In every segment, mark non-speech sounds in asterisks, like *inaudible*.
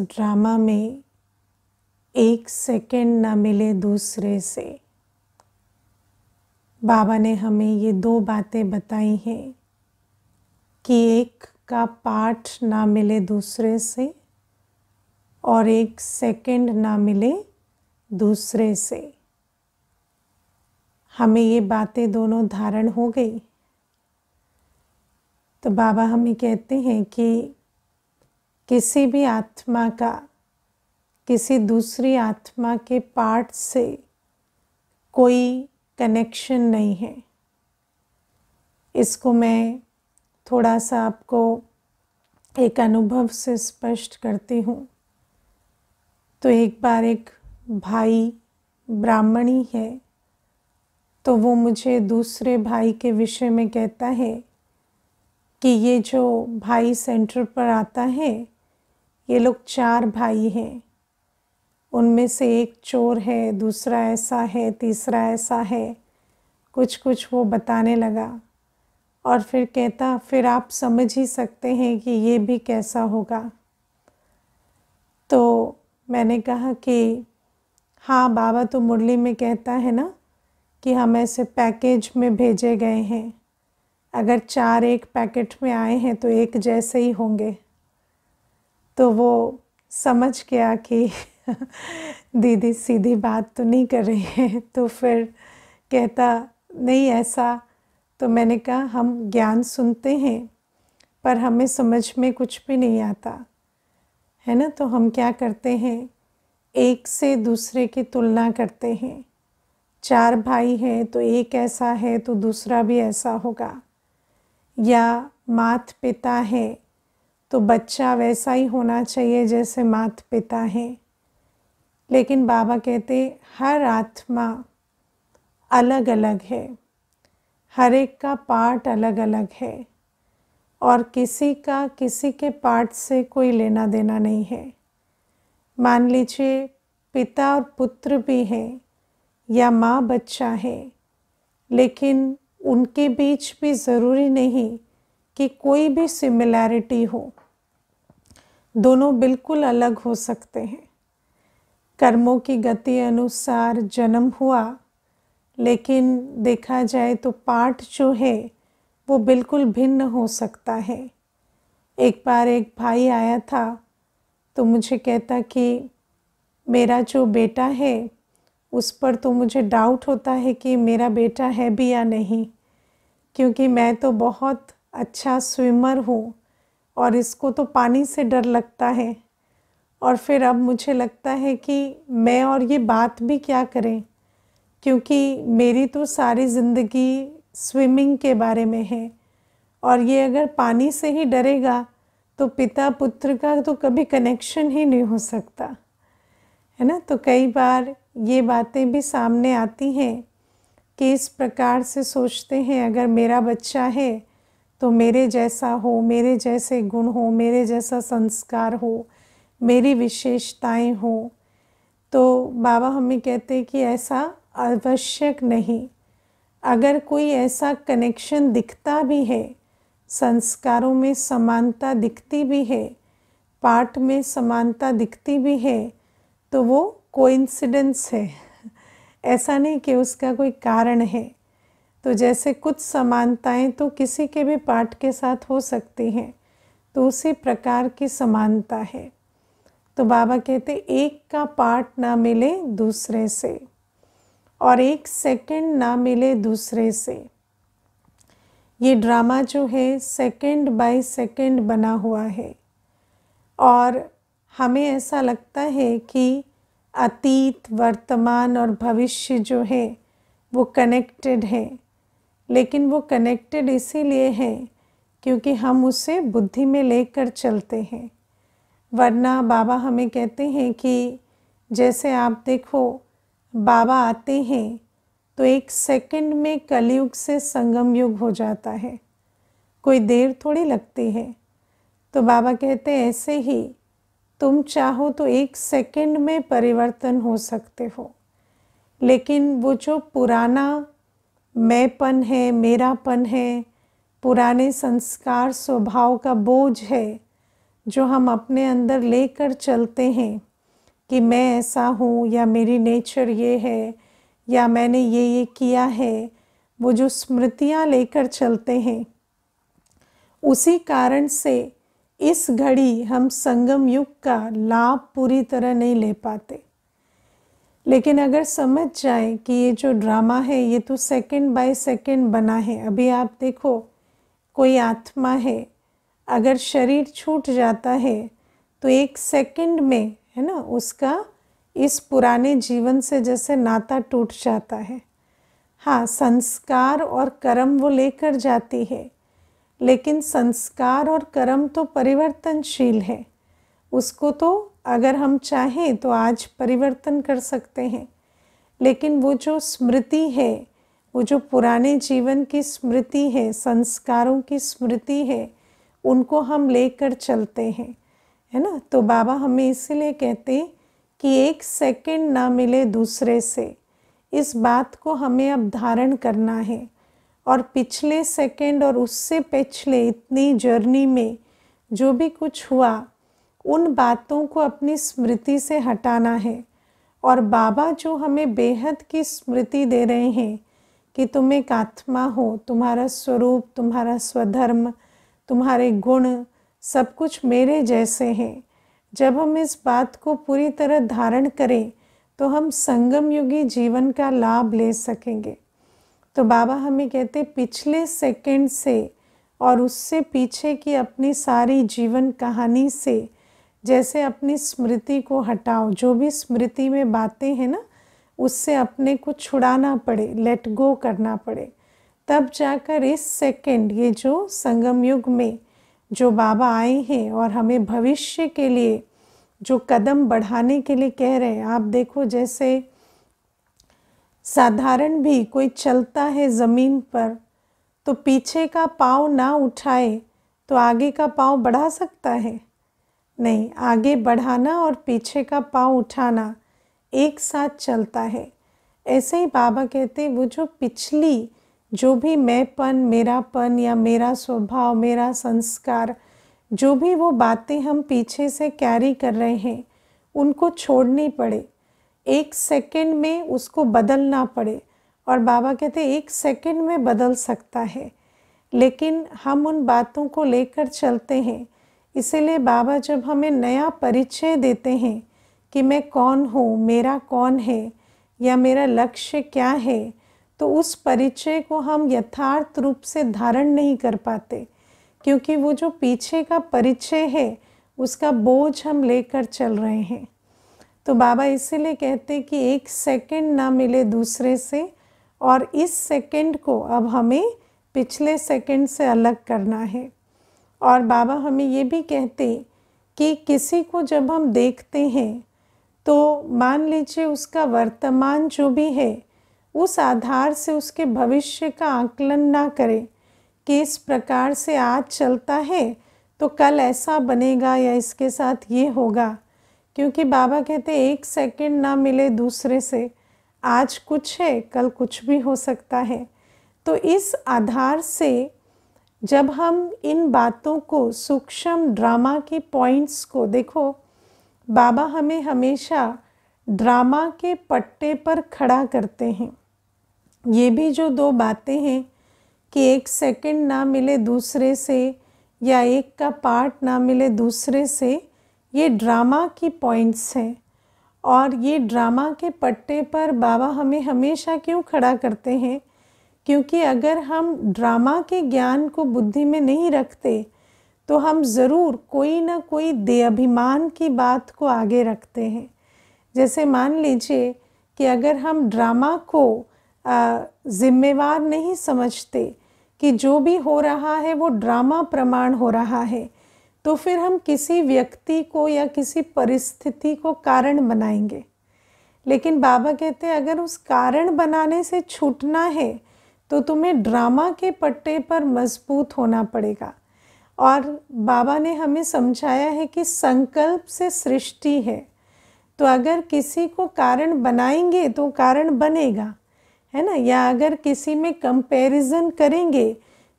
drama में एक second ना मिले दूसरे से बाबा ने हमें ये दो बातें बताई हैं कि एक का पाठ ना मिले दूसरे से और एक सेकंड ना मिले दूसरे से हमें ये बातें दोनों धारण हो गई तो बाबा हमें कहते हैं कि किसी भी आत्मा का किसी दूसरी आत्मा के पार्ट से कोई कनेक्शन नहीं है इसको मैं थोड़ा सा आपको एक अनुभव से स्पष्ट करती हूँ तो एक बार एक भाई ब्राह्मणी है तो वो मुझे दूसरे भाई के विषय में कहता है कि ये जो भाई सेंटर पर आता है ये लोग चार भाई हैं उनमें से एक चोर है दूसरा ऐसा है तीसरा ऐसा है कुछ कुछ वो बताने लगा और फिर कहता फिर आप समझ ही सकते हैं कि ये भी कैसा होगा तो मैंने कहा कि हाँ बाबा तो मुरली में कहता है ना कि हम ऐसे पैकेज में भेजे गए हैं अगर चार एक पैकेट में आए हैं तो एक जैसे ही होंगे तो वो समझ गया कि *laughs* दीदी सीधी बात तो नहीं कर रही है तो फिर कहता नहीं ऐसा तो मैंने कहा हम ज्ञान सुनते हैं पर हमें समझ में कुछ भी नहीं आता है ना तो हम क्या करते हैं एक से दूसरे की तुलना करते हैं चार भाई हैं तो एक ऐसा है तो दूसरा भी ऐसा होगा या मात पिता है तो बच्चा वैसा ही होना चाहिए जैसे माता पिता हैं लेकिन बाबा कहते हर आत्मा अलग अलग है हर एक का पार्ट अलग अलग है और किसी का किसी के पार्ट से कोई लेना देना नहीं है मान लीजिए पिता और पुत्र भी हैं या माँ बच्चा है लेकिन उनके बीच भी ज़रूरी नहीं कि कोई भी सिमिलैरिटी हो दोनों बिल्कुल अलग हो सकते हैं कर्मों की गति अनुसार जन्म हुआ लेकिन देखा जाए तो पाठ जो है वो बिल्कुल भिन्न हो सकता है एक बार एक भाई आया था तो मुझे कहता कि मेरा जो बेटा है उस पर तो मुझे डाउट होता है कि मेरा बेटा है भी या नहीं क्योंकि मैं तो बहुत अच्छा स्विमर हूँ और इसको तो पानी से डर लगता है और फिर अब मुझे लगता है कि मैं और ये बात भी क्या करें क्योंकि मेरी तो सारी ज़िंदगी स्विमिंग के बारे में है और ये अगर पानी से ही डरेगा तो पिता पुत्र का तो कभी कनेक्शन ही नहीं हो सकता है ना तो कई बार ये बातें भी सामने आती हैं कि इस प्रकार से सोचते हैं अगर मेरा बच्चा है तो मेरे जैसा हो मेरे जैसे गुण हो मेरे जैसा संस्कार हो मेरी विशेषताएं हो तो बाबा हमें कहते हैं कि ऐसा आवश्यक नहीं अगर कोई ऐसा कनेक्शन दिखता भी है संस्कारों में समानता दिखती भी है पाठ में समानता दिखती भी है तो वो कोइंसिडेंस है *laughs* ऐसा नहीं कि उसका कोई कारण है तो जैसे कुछ समानताएं तो किसी के भी पाठ के साथ हो सकती हैं तो उसी प्रकार की समानता है तो बाबा कहते एक का पार्ट ना मिले दूसरे से और एक सेकंड ना मिले दूसरे से ये ड्रामा जो है सेकंड बाय सेकंड बना हुआ है और हमें ऐसा लगता है कि अतीत वर्तमान और भविष्य जो है वो कनेक्टेड है लेकिन वो कनेक्टेड इसीलिए है क्योंकि हम उसे बुद्धि में लेकर चलते हैं वरना बाबा हमें कहते हैं कि जैसे आप देखो बाबा आते हैं तो एक सेकंड में कलयुग से संगम युग हो जाता है कोई देर थोड़ी लगती है तो बाबा कहते ऐसे ही तुम चाहो तो एक सेकंड में परिवर्तन हो सकते हो लेकिन वो जो पुराना मैंपन है मेरापन है पुराने संस्कार स्वभाव का बोझ है जो हम अपने अंदर लेकर चलते हैं कि मैं ऐसा हूँ या मेरी नेचर ये है या मैंने ये ये किया है वो जो स्मृतियाँ लेकर चलते हैं उसी कारण से इस घड़ी हम संगम युग का लाभ पूरी तरह नहीं ले पाते लेकिन अगर समझ जाए कि ये जो ड्रामा है ये तो सेकंड बाय सेकंड बना है अभी आप देखो कोई आत्मा है अगर शरीर छूट जाता है तो एक सेकंड में है ना उसका इस पुराने जीवन से जैसे नाता टूट जाता है हाँ संस्कार और कर्म वो लेकर जाती है लेकिन संस्कार और कर्म तो परिवर्तनशील है उसको तो अगर हम चाहें तो आज परिवर्तन कर सकते हैं लेकिन वो जो स्मृति है वो जो पुराने जीवन की स्मृति है संस्कारों की स्मृति है उनको हम लेकर चलते हैं है ना तो बाबा हमें इसीलिए कहते कि एक सेकंड ना मिले दूसरे से इस बात को हमें अब धारण करना है और पिछले सेकंड और उससे पिछले इतनी जर्नी में जो भी कुछ हुआ उन बातों को अपनी स्मृति से हटाना है और बाबा जो हमें बेहद की स्मृति दे रहे हैं कि तुम एक आत्मा हो तुम्हारा स्वरूप तुम्हारा स्वधर्म तुम्हारे गुण सब कुछ मेरे जैसे हैं जब हम इस बात को पूरी तरह धारण करें तो हम संगम युगी जीवन का लाभ ले सकेंगे तो बाबा हमें कहते पिछले सेकंड से और उससे पीछे की अपनी सारी जीवन कहानी से जैसे अपनी स्मृति को हटाओ जो भी स्मृति में बातें हैं ना उससे अपने को छुड़ाना पड़े लेट गो करना पड़े तब जाकर इस सेकंड ये जो संगम युग में जो बाबा आए हैं और हमें भविष्य के लिए जो कदम बढ़ाने के लिए कह रहे हैं आप देखो जैसे साधारण भी कोई चलता है ज़मीन पर तो पीछे का पाँव ना उठाए तो आगे का पाँव बढ़ा सकता है नहीं आगे बढ़ाना और पीछे का पाँव उठाना एक साथ चलता है ऐसे ही बाबा कहते वो जो पिछली जो भी मैंपन मेरापन या मेरा स्वभाव मेरा संस्कार जो भी वो बातें हम पीछे से कैरी कर रहे हैं उनको छोड़नी पड़े एक सेकंड में उसको बदलना पड़े और बाबा कहते एक सेकंड में बदल सकता है लेकिन हम उन बातों को लेकर चलते हैं इसीलिए बाबा जब हमें नया परिचय देते हैं कि मैं कौन हूँ मेरा कौन है या मेरा लक्ष्य क्या है तो उस परिचय को हम यथार्थ रूप से धारण नहीं कर पाते क्योंकि वो जो पीछे का परिचय है उसका बोझ हम लेकर चल रहे हैं तो बाबा इसीलिए कहते कि एक सेकंड ना मिले दूसरे से और इस सेकंड को अब हमें पिछले सेकंड से अलग करना है और बाबा हमें ये भी कहते कि किसी को जब हम देखते हैं तो मान लीजिए उसका वर्तमान जो भी है उस आधार से उसके भविष्य का आकलन ना करें कि इस प्रकार से आज चलता है तो कल ऐसा बनेगा या इसके साथ ये होगा क्योंकि बाबा कहते एक सेकंड ना मिले दूसरे से आज कुछ है कल कुछ भी हो सकता है तो इस आधार से जब हम इन बातों को सूक्ष्म ड्रामा के पॉइंट्स को देखो बाबा हमें हमेशा ड्रामा के पट्टे पर खड़ा करते हैं ये भी जो दो बातें हैं कि एक सेकंड ना मिले दूसरे से या एक का पार्ट ना मिले दूसरे से ये ड्रामा की पॉइंट्स हैं और ये ड्रामा के पट्टे पर बाबा हमें हमेशा क्यों खड़ा करते हैं क्योंकि अगर हम ड्रामा के ज्ञान को बुद्धि में नहीं रखते तो हम ज़रूर कोई ना कोई दे अभिमान की बात को आगे रखते हैं जैसे मान लीजिए कि अगर हम ड्रामा को जिम्मेवार नहीं समझते कि जो भी हो रहा है वो ड्रामा प्रमाण हो रहा है तो फिर हम किसी व्यक्ति को या किसी परिस्थिति को कारण बनाएंगे लेकिन बाबा कहते हैं अगर उस कारण बनाने से छूटना है तो तुम्हें ड्रामा के पट्टे पर मजबूत होना पड़ेगा और बाबा ने हमें समझाया है कि संकल्प से सृष्टि है तो अगर किसी को कारण बनाएंगे तो कारण बनेगा है ना या अगर किसी में कंपैरिजन करेंगे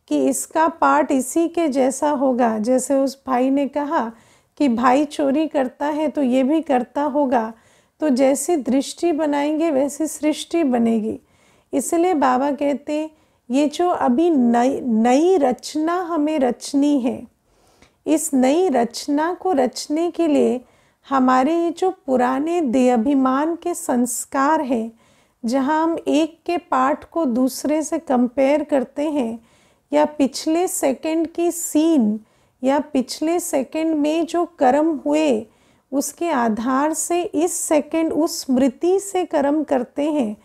कि इसका पार्ट इसी के जैसा होगा जैसे उस भाई ने कहा कि भाई चोरी करता है तो ये भी करता होगा तो जैसी दृष्टि बनाएंगे वैसी सृष्टि बनेगी इसलिए बाबा कहते ये जो अभी नई नई रचना हमें रचनी है इस नई रचना को रचने के लिए हमारे ये जो पुराने देअभिमान के संस्कार हैं जहाँ हम एक के पार्ट को दूसरे से कंपेयर करते हैं या पिछले सेकंड की सीन या पिछले सेकंड में जो कर्म हुए उसके आधार से इस सेकंड उस स्मृति से कर्म करते हैं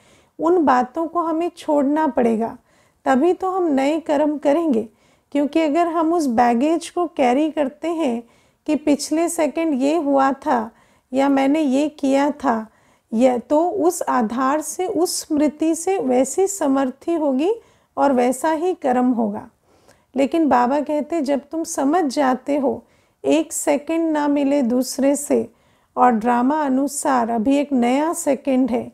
उन बातों को हमें छोड़ना पड़ेगा तभी तो हम नए कर्म करेंगे क्योंकि अगर हम उस बैगेज को कैरी करते हैं कि पिछले सेकंड ये हुआ था या मैंने ये किया था यह तो उस आधार से उस स्मृति से वैसी समर्थी होगी और वैसा ही कर्म होगा लेकिन बाबा कहते जब तुम समझ जाते हो एक सेकंड ना मिले दूसरे से और ड्रामा अनुसार अभी एक नया सेकंड है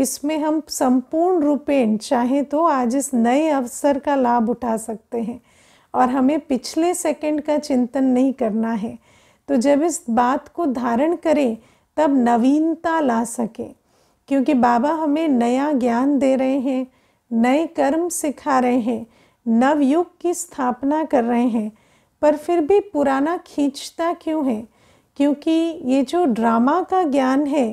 इसमें हम संपूर्ण रूपेण चाहें तो आज इस नए अवसर का लाभ उठा सकते हैं और हमें पिछले सेकंड का चिंतन नहीं करना है तो जब इस बात को धारण करें तब नवीनता ला सके क्योंकि बाबा हमें नया ज्ञान दे रहे हैं नए कर्म सिखा रहे हैं नवयुग की स्थापना कर रहे हैं पर फिर भी पुराना खींचता क्यों है क्योंकि ये जो ड्रामा का ज्ञान है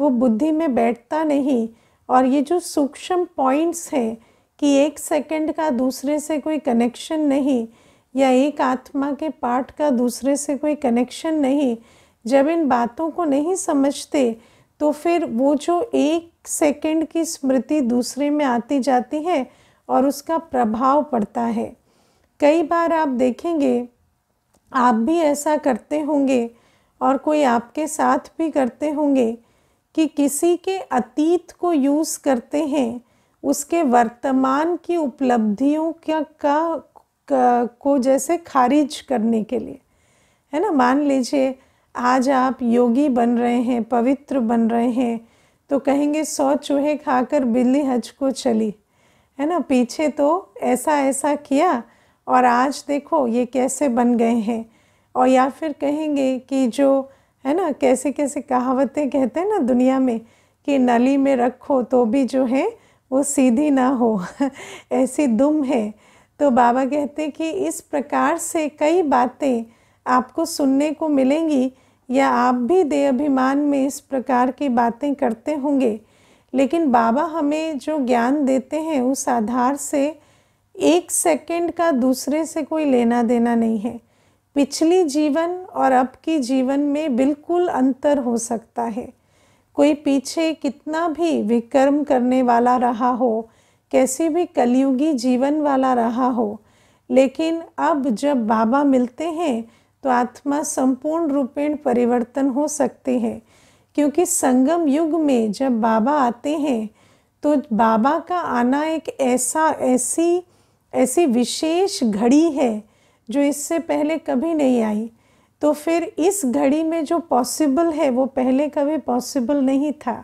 वो बुद्धि में बैठता नहीं और ये जो सूक्ष्म पॉइंट्स हैं कि एक सेकंड का दूसरे से कोई कनेक्शन नहीं या एक आत्मा के पार्ट का दूसरे से कोई कनेक्शन नहीं जब इन बातों को नहीं समझते तो फिर वो जो एक सेकंड की स्मृति दूसरे में आती जाती है और उसका प्रभाव पड़ता है कई बार आप देखेंगे आप भी ऐसा करते होंगे और कोई आपके साथ भी करते होंगे कि किसी के अतीत को यूज़ करते हैं उसके वर्तमान की उपलब्धियों का, का, का को जैसे खारिज करने के लिए है ना मान लीजिए आज आप योगी बन रहे हैं पवित्र बन रहे हैं तो कहेंगे सौ चूहे खाकर बिल्ली हज को चली है ना पीछे तो ऐसा ऐसा किया और आज देखो ये कैसे बन गए हैं और या फिर कहेंगे कि जो है ना कैसे कैसे कहावतें कहते हैं ना दुनिया में कि नली में रखो तो भी जो है वो सीधी ना हो *laughs* ऐसी दुम है तो बाबा कहते हैं कि इस प्रकार से कई बातें आपको सुनने को मिलेंगी या आप भी दे अभिमान में इस प्रकार की बातें करते होंगे लेकिन बाबा हमें जो ज्ञान देते हैं उस आधार से एक सेकंड का दूसरे से कोई लेना देना नहीं है पिछली जीवन और अब की जीवन में बिल्कुल अंतर हो सकता है कोई पीछे कितना भी विकर्म करने वाला रहा हो कैसे भी कलयुगी जीवन वाला रहा हो लेकिन अब जब बाबा मिलते हैं तो आत्मा संपूर्ण रूपेण परिवर्तन हो सकती है क्योंकि संगम युग में जब बाबा आते हैं तो बाबा का आना एक ऐसा ऐसी ऐसी विशेष घड़ी है जो इससे पहले कभी नहीं आई तो फिर इस घड़ी में जो पॉसिबल है वो पहले कभी पॉसिबल नहीं था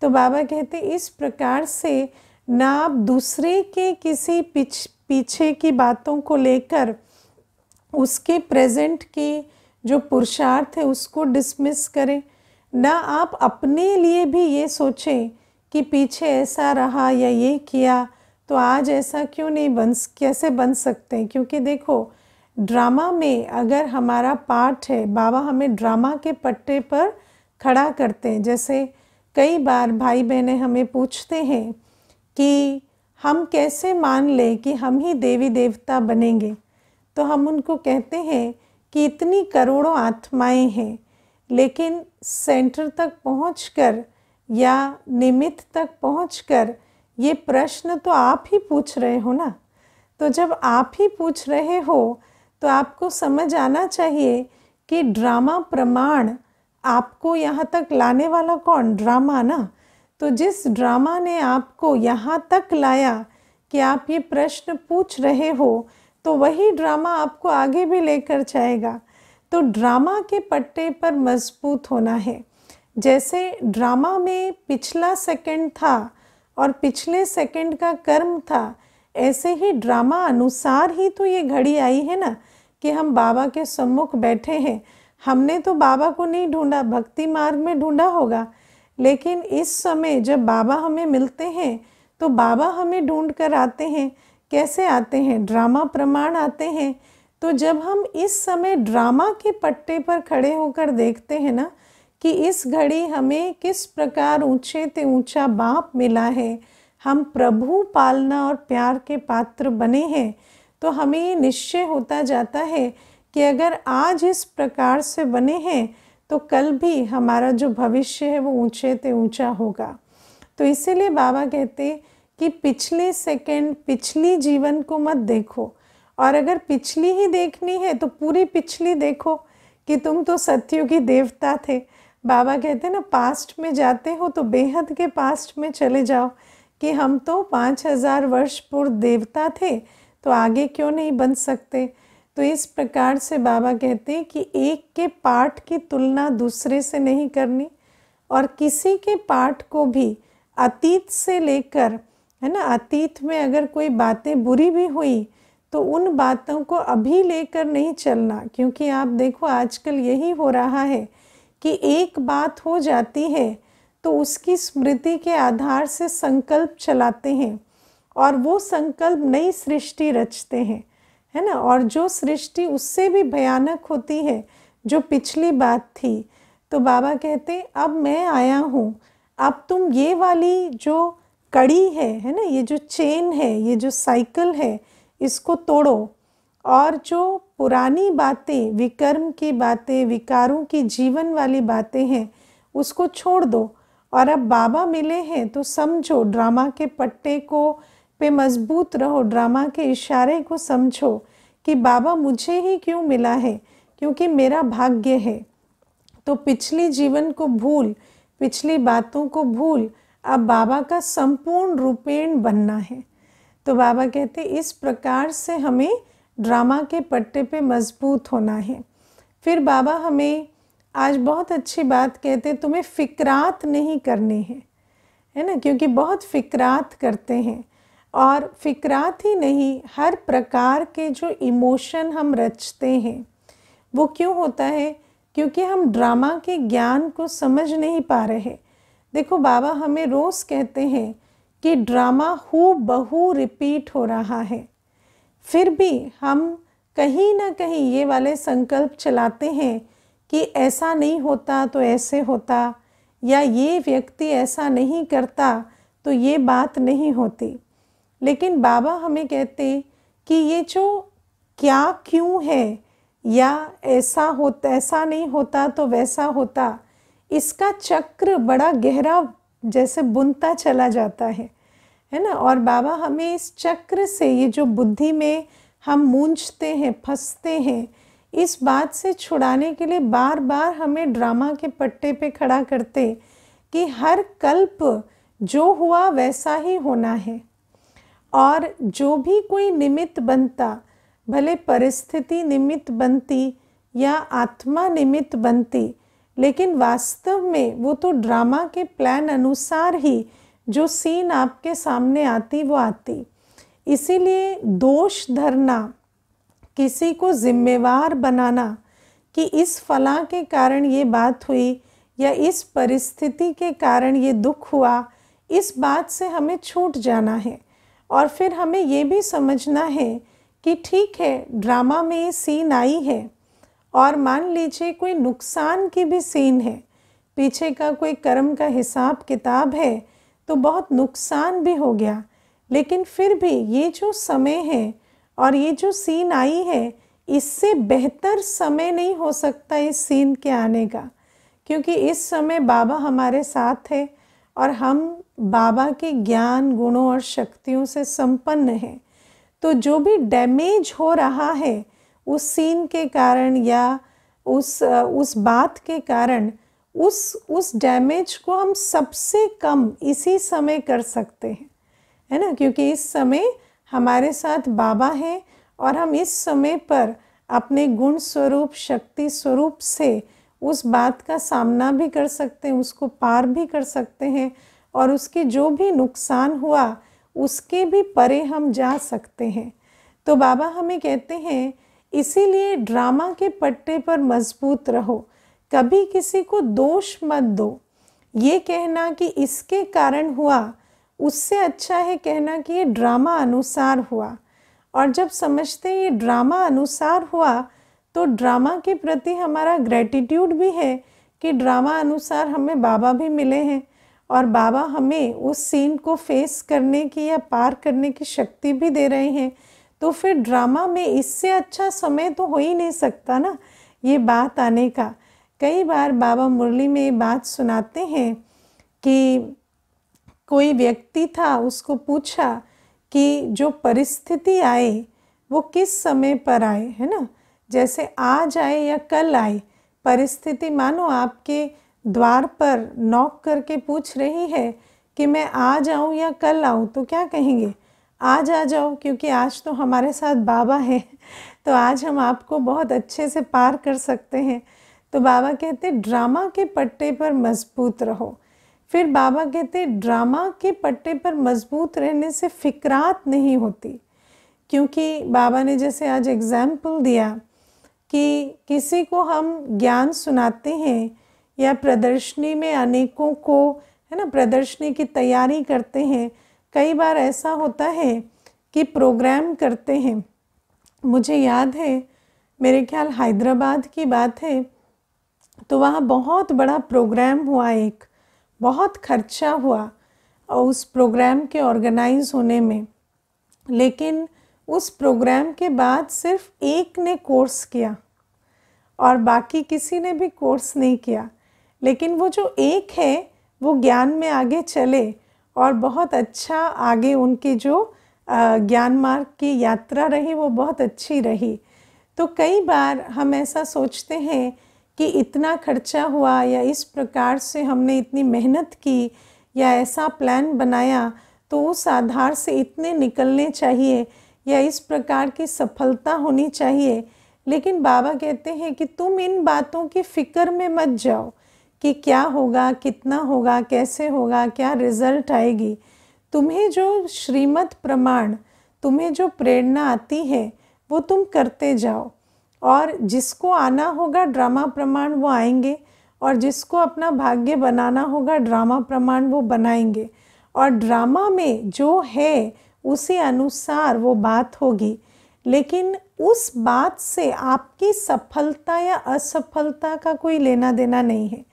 तो बाबा कहते इस प्रकार से ना आप दूसरे के किसी पिछ पीछे की बातों को लेकर उसके प्रेजेंट की जो पुरुषार्थ है उसको डिसमिस करें ना आप अपने लिए भी ये सोचें कि पीछे ऐसा रहा या ये किया तो आज ऐसा क्यों नहीं बन कैसे बन सकते हैं क्योंकि देखो ड्रामा में अगर हमारा पार्ट है बाबा हमें ड्रामा के पट्टे पर खड़ा करते हैं जैसे कई बार भाई बहनें हमें पूछते हैं कि हम कैसे मान लें कि हम ही देवी देवता बनेंगे तो हम उनको कहते हैं कि इतनी करोड़ों आत्माएं हैं लेकिन सेंटर तक पहुँच या निमित्त तक कर ये प्रश्न तो आप ही पूछ रहे हो ना तो जब आप ही पूछ रहे हो तो आपको समझ आना चाहिए कि ड्रामा प्रमाण आपको यहाँ तक लाने वाला कौन ड्रामा ना तो जिस ड्रामा ने आपको यहाँ तक लाया कि आप ये प्रश्न पूछ रहे हो तो वही ड्रामा आपको आगे भी लेकर जाएगा तो ड्रामा के पट्टे पर मजबूत होना है जैसे ड्रामा में पिछला सेकंड था और पिछले सेकंड का कर्म था ऐसे ही ड्रामा अनुसार ही तो ये घड़ी आई है ना कि हम बाबा के सम्मुख बैठे हैं हमने तो बाबा को नहीं ढूंढा भक्ति मार्ग में ढूंढा होगा लेकिन इस समय जब बाबा हमें मिलते हैं तो बाबा हमें ढूंढ कर आते हैं कैसे आते हैं ड्रामा प्रमाण आते हैं तो जब हम इस समय ड्रामा के पट्टे पर खड़े होकर देखते हैं ना कि इस घड़ी हमें किस प्रकार ऊंचे ते ऊंचा बाप मिला है हम प्रभु पालना और प्यार के पात्र बने हैं तो हमें निश्चय होता जाता है कि अगर आज इस प्रकार से बने हैं तो कल भी हमारा जो भविष्य है वो ऊंचे ते ऊंचा होगा तो इसीलिए बाबा कहते कि पिछले सेकंड पिछली जीवन को मत देखो और अगर पिछली ही देखनी है तो पूरी पिछली देखो कि तुम तो की देवता थे बाबा कहते ना पास्ट में जाते हो तो बेहद के पास्ट में चले जाओ कि हम तो पाँच हज़ार वर्ष पूर्व देवता थे तो आगे क्यों नहीं बन सकते तो इस प्रकार से बाबा कहते हैं कि एक के पाठ की तुलना दूसरे से नहीं करनी और किसी के पाठ को भी अतीत से लेकर है ना अतीत में अगर कोई बातें बुरी भी हुई तो उन बातों को अभी लेकर नहीं चलना क्योंकि आप देखो आजकल यही हो रहा है कि एक बात हो जाती है तो उसकी स्मृति के आधार से संकल्प चलाते हैं और वो संकल्प नई सृष्टि रचते हैं है ना और जो सृष्टि उससे भी भयानक होती है जो पिछली बात थी तो बाबा कहते अब मैं आया हूँ अब तुम ये वाली जो कड़ी है है ना ये जो चेन है ये जो साइकिल है इसको तोड़ो और जो पुरानी बातें विकर्म की बातें विकारों की जीवन वाली बातें हैं उसको छोड़ दो और अब बाबा मिले हैं तो समझो ड्रामा के पट्टे को पे मजबूत रहो ड्रामा के इशारे को समझो कि बाबा मुझे ही क्यों मिला है क्योंकि मेरा भाग्य है तो पिछली जीवन को भूल पिछली बातों को भूल अब बाबा का संपूर्ण रूपेण बनना है तो बाबा कहते इस प्रकार से हमें ड्रामा के पट्टे पे मजबूत होना है फिर बाबा हमें आज बहुत अच्छी बात कहते तुम्हें फ़िक्रात नहीं करनी है है ना क्योंकि बहुत फ़िक्रात करते हैं और फिक्रात ही नहीं हर प्रकार के जो इमोशन हम रचते हैं वो क्यों होता है क्योंकि हम ड्रामा के ज्ञान को समझ नहीं पा रहे देखो बाबा हमें रोज़ कहते हैं कि ड्रामा हु बहू रिपीट हो रहा है फिर भी हम कहीं ना कहीं ये वाले संकल्प चलाते हैं कि ऐसा नहीं होता तो ऐसे होता या ये व्यक्ति ऐसा नहीं करता तो ये बात नहीं होती लेकिन बाबा हमें कहते कि ये जो क्या क्यों है या ऐसा होता ऐसा नहीं होता तो वैसा होता इसका चक्र बड़ा गहरा जैसे बुनता चला जाता है है ना और बाबा हमें इस चक्र से ये जो बुद्धि में हम मूंझते हैं फंसते हैं इस बात से छुड़ाने के लिए बार बार हमें ड्रामा के पट्टे पे खड़ा करते कि हर कल्प जो हुआ वैसा ही होना है और जो भी कोई निमित्त बनता भले परिस्थिति निमित्त बनती या आत्मा निमित्त बनती लेकिन वास्तव में वो तो ड्रामा के प्लान अनुसार ही जो सीन आपके सामने आती वो आती इसीलिए दोष धरना किसी को जिम्मेवार बनाना कि इस फला के कारण ये बात हुई या इस परिस्थिति के कारण ये दुख हुआ इस बात से हमें छूट जाना है और फिर हमें ये भी समझना है कि ठीक है ड्रामा में ये सीन आई है और मान लीजिए कोई नुकसान की भी सीन है पीछे का कोई कर्म का हिसाब किताब है तो बहुत नुकसान भी हो गया लेकिन फिर भी ये जो समय है और ये जो सीन आई है इससे बेहतर समय नहीं हो सकता इस सीन के आने का क्योंकि इस समय बाबा हमारे साथ है और हम बाबा के ज्ञान गुणों और शक्तियों से संपन्न हैं तो जो भी डैमेज हो रहा है उस सीन के कारण या उस उस बात के कारण उस उस डैमेज को हम सबसे कम इसी समय कर सकते हैं है ना क्योंकि इस समय हमारे साथ बाबा हैं और हम इस समय पर अपने गुण स्वरूप शक्ति स्वरूप से उस बात का सामना भी कर सकते हैं उसको पार भी कर सकते हैं और उसके जो भी नुकसान हुआ उसके भी परे हम जा सकते हैं तो बाबा हमें कहते हैं इसीलिए ड्रामा के पट्टे पर मजबूत रहो कभी किसी को दोष मत दो ये कहना कि इसके कारण हुआ उससे अच्छा है कहना कि ये ड्रामा अनुसार हुआ और जब समझते हैं ये ड्रामा अनुसार हुआ तो ड्रामा के प्रति हमारा ग्रेटिट्यूड भी है कि ड्रामा अनुसार हमें बाबा भी मिले हैं और बाबा हमें उस सीन को फेस करने की या पार करने की शक्ति भी दे रहे हैं तो फिर ड्रामा में इससे अच्छा समय तो हो ही नहीं सकता ना ये बात आने का कई बार बाबा मुरली में ये बात सुनाते हैं कि कोई व्यक्ति था उसको पूछा कि जो परिस्थिति आए वो किस समय पर आए है ना जैसे आज आए या कल आए परिस्थिति मानो आपके द्वार पर नॉक करके पूछ रही है कि मैं आज आऊँ या कल आऊँ तो क्या कहेंगे आज आ जाओ क्योंकि आज तो हमारे साथ बाबा हैं तो आज हम आपको बहुत अच्छे से पार कर सकते हैं तो बाबा कहते ड्रामा के पट्टे पर मजबूत रहो फिर बाबा कहते ड्रामा के पट्टे पर मजबूत रहने से फिक्रात नहीं होती क्योंकि बाबा ने जैसे आज एग्ज़ाम्पल दिया कि किसी को हम ज्ञान सुनाते हैं या प्रदर्शनी में अनेकों को है ना प्रदर्शनी की तैयारी करते हैं कई बार ऐसा होता है कि प्रोग्राम करते हैं मुझे याद है मेरे ख्याल हैदराबाद की बात है तो वहाँ बहुत बड़ा प्रोग्राम हुआ एक बहुत खर्चा हुआ उस प्रोग्राम के ऑर्गेनाइज होने में लेकिन उस प्रोग्राम के बाद सिर्फ एक ने कोर्स किया और बाकी किसी ने भी कोर्स नहीं किया लेकिन वो जो एक है वो ज्ञान में आगे चले और बहुत अच्छा आगे उनकी जो ज्ञान मार्ग की यात्रा रही वो बहुत अच्छी रही तो कई बार हम ऐसा सोचते हैं कि इतना खर्चा हुआ या इस प्रकार से हमने इतनी मेहनत की या ऐसा प्लान बनाया तो उस आधार से इतने निकलने चाहिए या इस प्रकार की सफलता होनी चाहिए लेकिन बाबा कहते हैं कि तुम इन बातों की फ़िक्र में मत जाओ कि क्या होगा कितना होगा कैसे होगा क्या रिज़ल्ट आएगी तुम्हें जो श्रीमत प्रमाण तुम्हें जो प्रेरणा आती है वो तुम करते जाओ और जिसको आना होगा ड्रामा प्रमाण वो आएंगे और जिसको अपना भाग्य बनाना होगा ड्रामा प्रमाण वो बनाएंगे और ड्रामा में जो है उसी अनुसार वो बात होगी लेकिन उस बात से आपकी सफलता या असफलता का कोई लेना देना नहीं है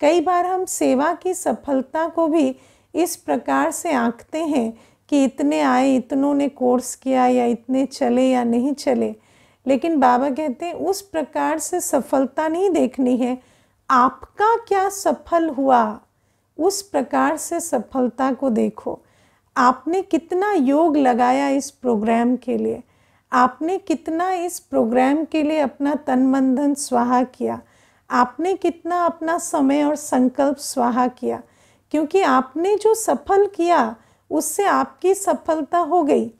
कई बार हम सेवा की सफलता को भी इस प्रकार से आंकते हैं कि इतने आए इतनों ने कोर्स किया या इतने चले या नहीं चले लेकिन बाबा कहते हैं उस प्रकार से सफलता नहीं देखनी है आपका क्या सफल हुआ उस प्रकार से सफलता को देखो आपने कितना योग लगाया इस प्रोग्राम के लिए आपने कितना इस प्रोग्राम के लिए अपना तन मन धन स्वाहा किया आपने कितना अपना समय और संकल्प स्वाहा किया क्योंकि आपने जो सफल किया उससे आपकी सफलता हो गई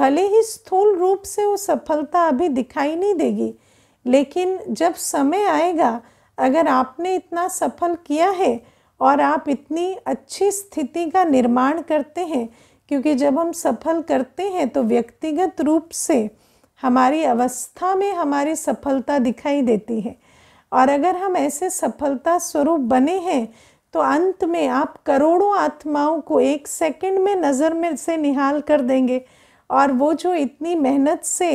भले ही स्थूल रूप से वो सफलता अभी दिखाई नहीं देगी लेकिन जब समय आएगा अगर आपने इतना सफल किया है और आप इतनी अच्छी स्थिति का निर्माण करते हैं क्योंकि जब हम सफल करते हैं तो व्यक्तिगत रूप से हमारी अवस्था में हमारी सफलता दिखाई देती है और अगर हम ऐसे सफलता स्वरूप बने हैं तो अंत में आप करोड़ों आत्माओं को एक सेकंड में नज़र में से निहाल कर देंगे और वो जो इतनी मेहनत से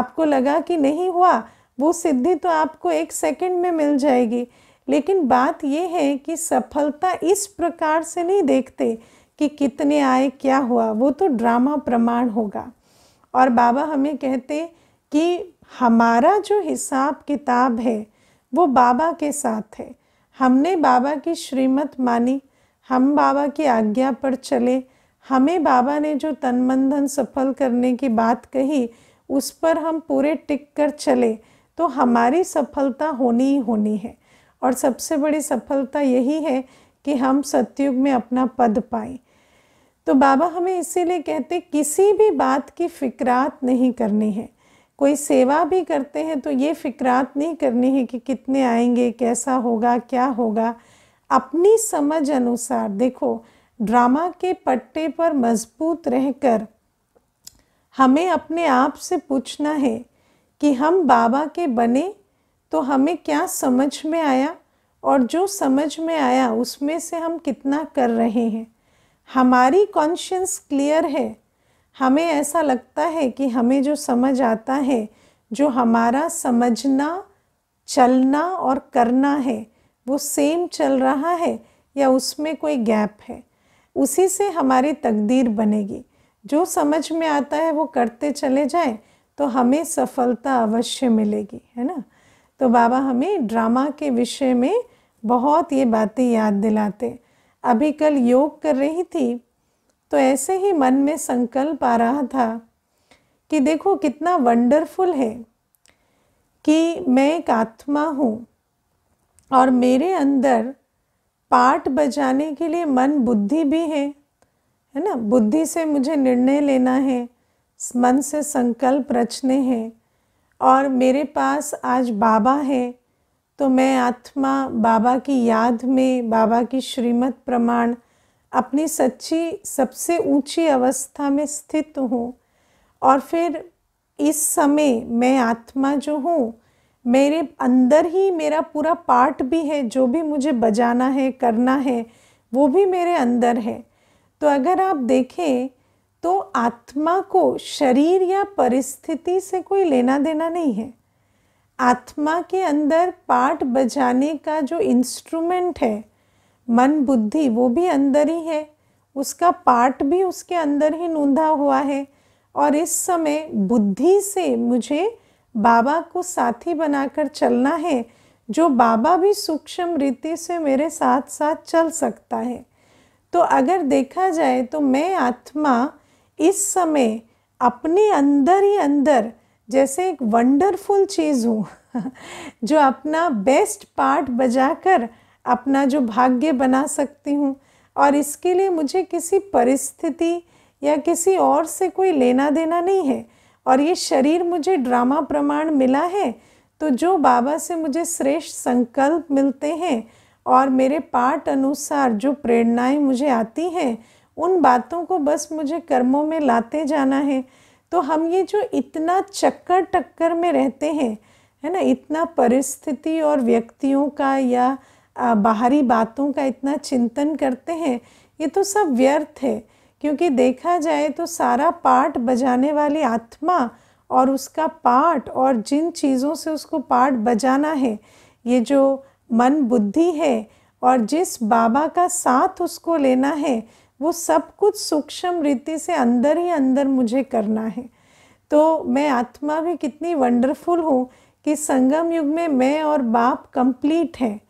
आपको लगा कि नहीं हुआ वो सिद्धि तो आपको एक सेकंड में मिल जाएगी लेकिन बात यह है कि सफलता इस प्रकार से नहीं देखते कि कितने आए क्या हुआ वो तो ड्रामा प्रमाण होगा और बाबा हमें कहते कि हमारा जो हिसाब किताब है वो बाबा के साथ है हमने बाबा की श्रीमत मानी हम बाबा की आज्ञा पर चले हमें बाबा ने जो तन मंधन सफल करने की बात कही उस पर हम पूरे टिक कर चले तो हमारी सफलता होनी ही होनी है और सबसे बड़ी सफलता यही है कि हम सत्युग में अपना पद पाए तो बाबा हमें इसीलिए कहते किसी भी बात की फिक्रात नहीं करनी है कोई सेवा भी करते हैं तो ये फिक्रात नहीं करनी है कि कितने आएंगे कैसा होगा क्या होगा अपनी समझ अनुसार देखो ड्रामा के पट्टे पर मजबूत रहकर हमें अपने आप से पूछना है कि हम बाबा के बने तो हमें क्या समझ में आया और जो समझ में आया उसमें से हम कितना कर रहे हैं हमारी कॉन्शियस क्लियर है हमें ऐसा लगता है कि हमें जो समझ आता है जो हमारा समझना चलना और करना है वो सेम चल रहा है या उसमें कोई गैप है उसी से हमारी तकदीर बनेगी जो समझ में आता है वो करते चले जाएं तो हमें सफलता अवश्य मिलेगी है ना तो बाबा हमें ड्रामा के विषय में बहुत ये बातें याद दिलाते अभी कल योग कर रही थी तो ऐसे ही मन में संकल्प आ रहा था कि देखो कितना वंडरफुल है कि मैं एक आत्मा हूँ और मेरे अंदर पाठ बजाने के लिए मन बुद्धि भी है है ना बुद्धि से मुझे निर्णय लेना है मन से संकल्प रचने हैं और मेरे पास आज बाबा है तो मैं आत्मा बाबा की याद में बाबा की श्रीमत प्रमाण अपनी सच्ची सबसे ऊंची अवस्था में स्थित हूँ और फिर इस समय मैं आत्मा जो हूँ मेरे अंदर ही मेरा पूरा पार्ट भी है जो भी मुझे बजाना है करना है वो भी मेरे अंदर है तो अगर आप देखें तो आत्मा को शरीर या परिस्थिति से कोई लेना देना नहीं है आत्मा के अंदर पाठ बजाने का जो इंस्ट्रूमेंट है मन बुद्धि वो भी अंदर ही है उसका पाठ भी उसके अंदर ही नूंधा हुआ है और इस समय बुद्धि से मुझे बाबा को साथी बनाकर चलना है जो बाबा भी सूक्ष्म रीति से मेरे साथ साथ चल सकता है तो अगर देखा जाए तो मैं आत्मा इस समय अपने अंदर ही अंदर जैसे एक वंडरफुल चीज़ हूँ *laughs* जो अपना बेस्ट पार्ट बजाकर अपना जो भाग्य बना सकती हूँ और इसके लिए मुझे किसी परिस्थिति या किसी और से कोई लेना देना नहीं है और ये शरीर मुझे ड्रामा प्रमाण मिला है तो जो बाबा से मुझे श्रेष्ठ संकल्प मिलते हैं और मेरे पाठ अनुसार जो प्रेरणाएं मुझे आती हैं उन बातों को बस मुझे कर्मों में लाते जाना है तो हम ये जो इतना चक्कर टक्कर में रहते हैं है ना इतना परिस्थिति और व्यक्तियों का या बाहरी बातों का इतना चिंतन करते हैं ये तो सब व्यर्थ है क्योंकि देखा जाए तो सारा पाठ बजाने वाली आत्मा और उसका पाठ और जिन चीज़ों से उसको पाठ बजाना है ये जो मन बुद्धि है और जिस बाबा का साथ उसको लेना है वो सब कुछ सूक्ष्म रीति से अंदर ही अंदर मुझे करना है तो मैं आत्मा भी कितनी वंडरफुल हूँ कि संगम युग में मैं और बाप कंप्लीट हैं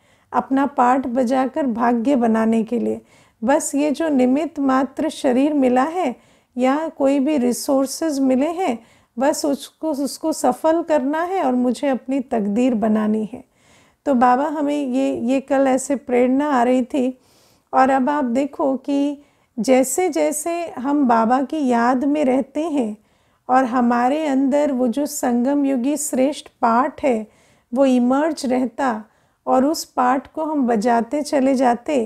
अपना पाठ बजाकर भाग्य बनाने के लिए बस ये जो निमित्त मात्र शरीर मिला है या कोई भी रिसोर्सेज मिले हैं बस उसको उसको सफल करना है और मुझे अपनी तकदीर बनानी है तो बाबा हमें ये ये कल ऐसे प्रेरणा आ रही थी और अब आप देखो कि जैसे जैसे हम बाबा की याद में रहते हैं और हमारे अंदर वो जो संगम युगी श्रेष्ठ पाठ है वो इमर्ज रहता और उस पाठ को हम बजाते चले जाते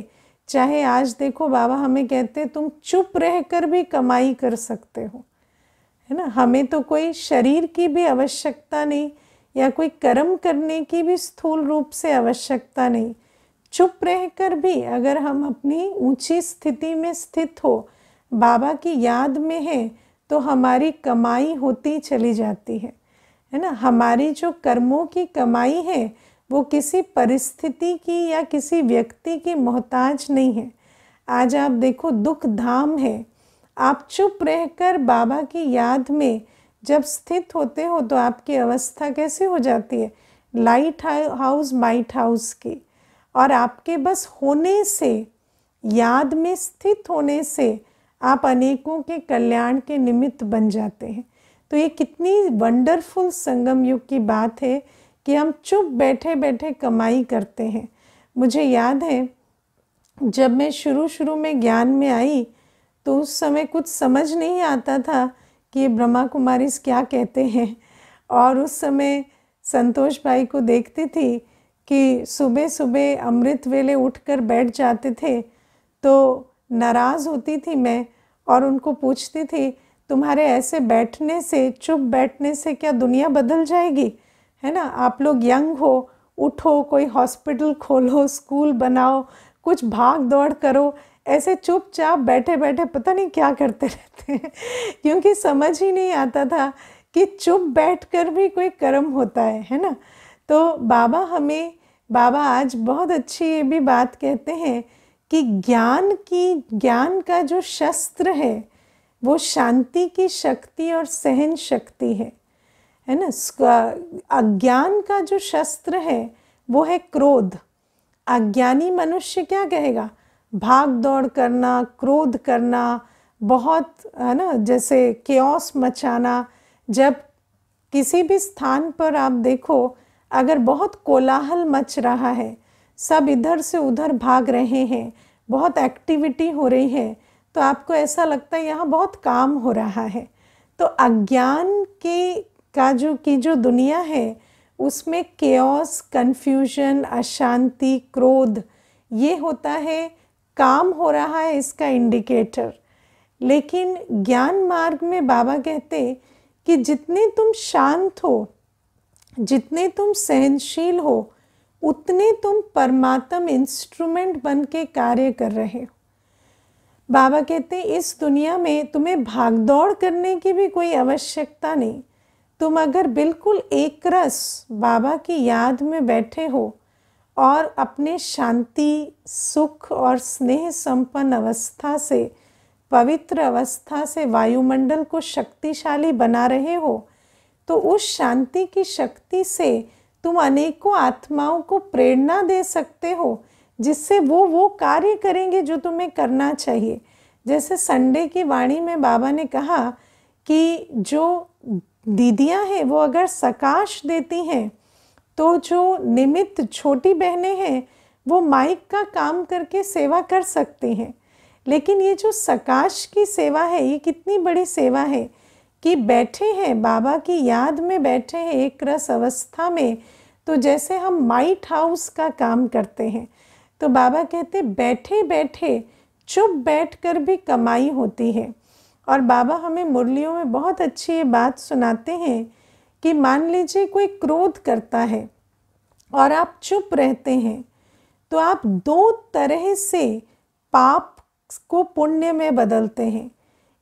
चाहे आज देखो बाबा हमें कहते तुम चुप रहकर भी कमाई कर सकते हो है ना हमें तो कोई शरीर की भी आवश्यकता नहीं या कोई कर्म करने की भी स्थूल रूप से आवश्यकता नहीं चुप रहकर भी अगर हम अपनी ऊंची स्थिति में स्थित हो बाबा की याद में है तो हमारी कमाई होती चली जाती है है ना हमारी जो कर्मों की कमाई है वो किसी परिस्थिति की या किसी व्यक्ति की मोहताज नहीं है आज आप देखो दुख धाम है आप चुप रहकर बाबा की याद में जब स्थित होते हो तो आपकी अवस्था कैसी हो जाती है लाइट हाउस माइट हाउस की और आपके बस होने से याद में स्थित होने से आप अनेकों के कल्याण के निमित्त बन जाते हैं तो ये कितनी वंडरफुल संगम युग की बात है कि हम चुप बैठे बैठे कमाई करते हैं मुझे याद है जब मैं शुरू शुरू में ज्ञान में आई तो उस समय कुछ समझ नहीं आता था कि ये ब्रह्मा कुमारी क्या कहते हैं और उस समय संतोष भाई को देखती थी कि सुबह सुबह अमृत वेले उठकर बैठ जाते थे तो नाराज़ होती थी मैं और उनको पूछती थी तुम्हारे ऐसे बैठने से चुप बैठने से क्या दुनिया बदल जाएगी है ना आप लोग यंग हो उठो कोई हॉस्पिटल खोलो स्कूल बनाओ कुछ भाग दौड़ करो ऐसे चुपचाप बैठे बैठे पता नहीं क्या करते रहते हैं क्योंकि समझ ही नहीं आता था कि चुप बैठ कर भी कोई कर्म होता है है ना तो बाबा हमें बाबा आज बहुत अच्छी ये भी बात कहते हैं कि ज्ञान की ज्ञान का जो शस्त्र है वो शांति की शक्ति और सहन शक्ति है है ना अज्ञान का जो शस्त्र है वो है क्रोध अज्ञानी मनुष्य क्या कहेगा भाग दौड़ करना क्रोध करना बहुत है ना जैसे क्योस मचाना जब किसी भी स्थान पर आप देखो अगर बहुत कोलाहल मच रहा है सब इधर से उधर भाग रहे हैं बहुत एक्टिविटी हो रही है तो आपको ऐसा लगता है यहाँ बहुत काम हो रहा है तो अज्ञान के का जो की जो दुनिया है उसमें केस कन्फ्यूजन अशांति क्रोध ये होता है काम हो रहा है इसका इंडिकेटर लेकिन ज्ञान मार्ग में बाबा कहते कि जितने तुम शांत हो जितने तुम सहनशील हो उतने तुम परमात्म इंस्ट्रूमेंट बन के कार्य कर रहे हो बाबा कहते हैं इस दुनिया में तुम्हें भागदौड़ करने की भी कोई आवश्यकता नहीं तुम अगर बिल्कुल एक रस बाबा की याद में बैठे हो और अपने शांति सुख और स्नेह संपन्न अवस्था से पवित्र अवस्था से वायुमंडल को शक्तिशाली बना रहे हो तो उस शांति की शक्ति से तुम अनेकों आत्माओं को प्रेरणा दे सकते हो जिससे वो वो कार्य करेंगे जो तुम्हें करना चाहिए जैसे संडे की वाणी में बाबा ने कहा कि जो दीदियां हैं वो अगर सकाश देती हैं तो जो निमित्त छोटी बहनें हैं वो माइक का काम करके सेवा कर सकती हैं लेकिन ये जो सकाश की सेवा है ये कितनी बड़ी सेवा है कि बैठे हैं बाबा की याद में बैठे हैं एक रस अवस्था में तो जैसे हम माइट हाउस का काम करते हैं तो बाबा कहते बैठे बैठे चुप बैठ कर भी कमाई होती है और बाबा हमें मुरलियों में बहुत अच्छी ये बात सुनाते हैं कि मान लीजिए कोई क्रोध करता है और आप चुप रहते हैं तो आप दो तरह से पाप को पुण्य में बदलते हैं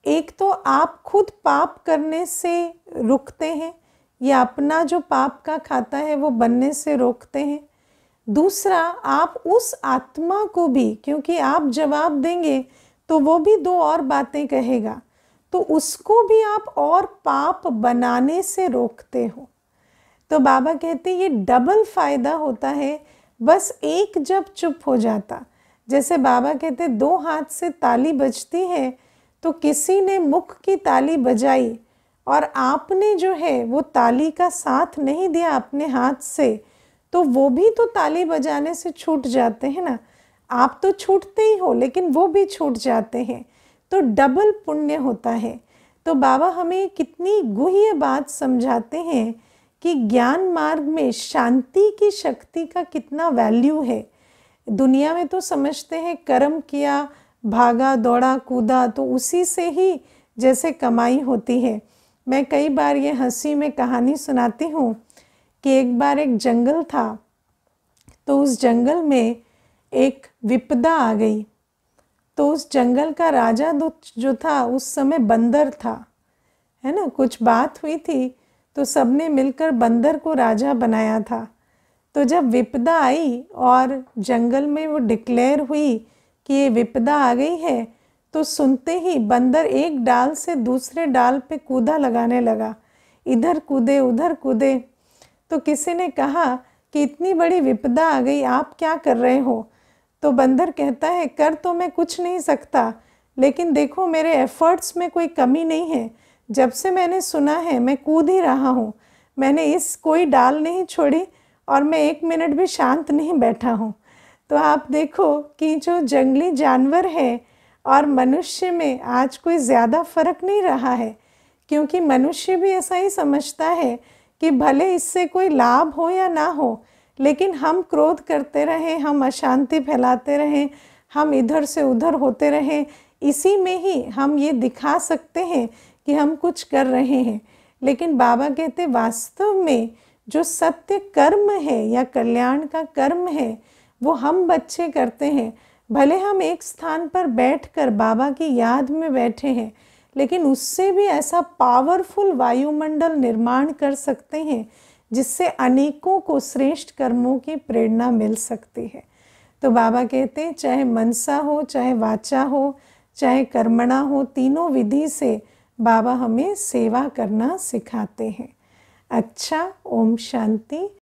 एक तो आप खुद पाप करने से रुकते हैं या अपना जो पाप का खाता है वो बनने से रोकते हैं दूसरा आप उस आत्मा को भी क्योंकि आप जवाब देंगे तो वो भी दो और बातें कहेगा तो उसको भी आप और पाप बनाने से रोकते हो तो बाबा कहते ये डबल फ़ायदा होता है बस एक जब चुप हो जाता जैसे बाबा कहते दो हाथ से ताली बजती है तो किसी ने मुख की ताली बजाई और आपने जो है वो ताली का साथ नहीं दिया अपने हाथ से तो वो भी तो ताली बजाने से छूट जाते हैं ना आप तो छूटते ही हो लेकिन वो भी छूट जाते हैं तो डबल पुण्य होता है तो बाबा हमें कितनी गुह्य बात समझाते हैं कि ज्ञान मार्ग में शांति की शक्ति का कितना वैल्यू है दुनिया में तो समझते हैं कर्म किया भागा दौड़ा कूदा तो उसी से ही जैसे कमाई होती है मैं कई बार ये हंसी में कहानी सुनाती हूँ कि एक बार एक जंगल था तो उस जंगल में एक विपदा आ गई तो उस जंगल का राजा जो था उस समय बंदर था है ना कुछ बात हुई थी तो सबने मिलकर बंदर को राजा बनाया था तो जब विपदा आई और जंगल में वो डिक्लेयर हुई कि ये विपदा आ गई है तो सुनते ही बंदर एक डाल से दूसरे डाल पे कूदा लगाने लगा इधर कूदे उधर कूदे तो किसी ने कहा कि इतनी बड़ी विपदा आ गई आप क्या कर रहे हो तो बंदर कहता है कर तो मैं कुछ नहीं सकता लेकिन देखो मेरे एफ़र्ट्स में कोई कमी नहीं है जब से मैंने सुना है मैं कूद ही रहा हूँ मैंने इस कोई डाल नहीं छोड़ी और मैं एक मिनट भी शांत नहीं बैठा हूँ तो आप देखो कि जो जंगली जानवर है और मनुष्य में आज कोई ज़्यादा फर्क नहीं रहा है क्योंकि मनुष्य भी ऐसा ही समझता है कि भले इससे कोई लाभ हो या ना हो लेकिन हम क्रोध करते रहें हम अशांति फैलाते रहें हम इधर से उधर होते रहें इसी में ही हम ये दिखा सकते हैं कि हम कुछ कर रहे हैं लेकिन बाबा कहते वास्तव में जो सत्य कर्म है या कल्याण का कर्म है वो हम बच्चे करते हैं भले हम एक स्थान पर बैठकर बाबा की याद में बैठे हैं लेकिन उससे भी ऐसा पावरफुल वायुमंडल निर्माण कर सकते हैं जिससे अनेकों को श्रेष्ठ कर्मों की प्रेरणा मिल सकती है तो बाबा कहते हैं चाहे मनसा हो चाहे वाचा हो चाहे कर्मणा हो तीनों विधि से बाबा हमें सेवा करना सिखाते हैं अच्छा ओम शांति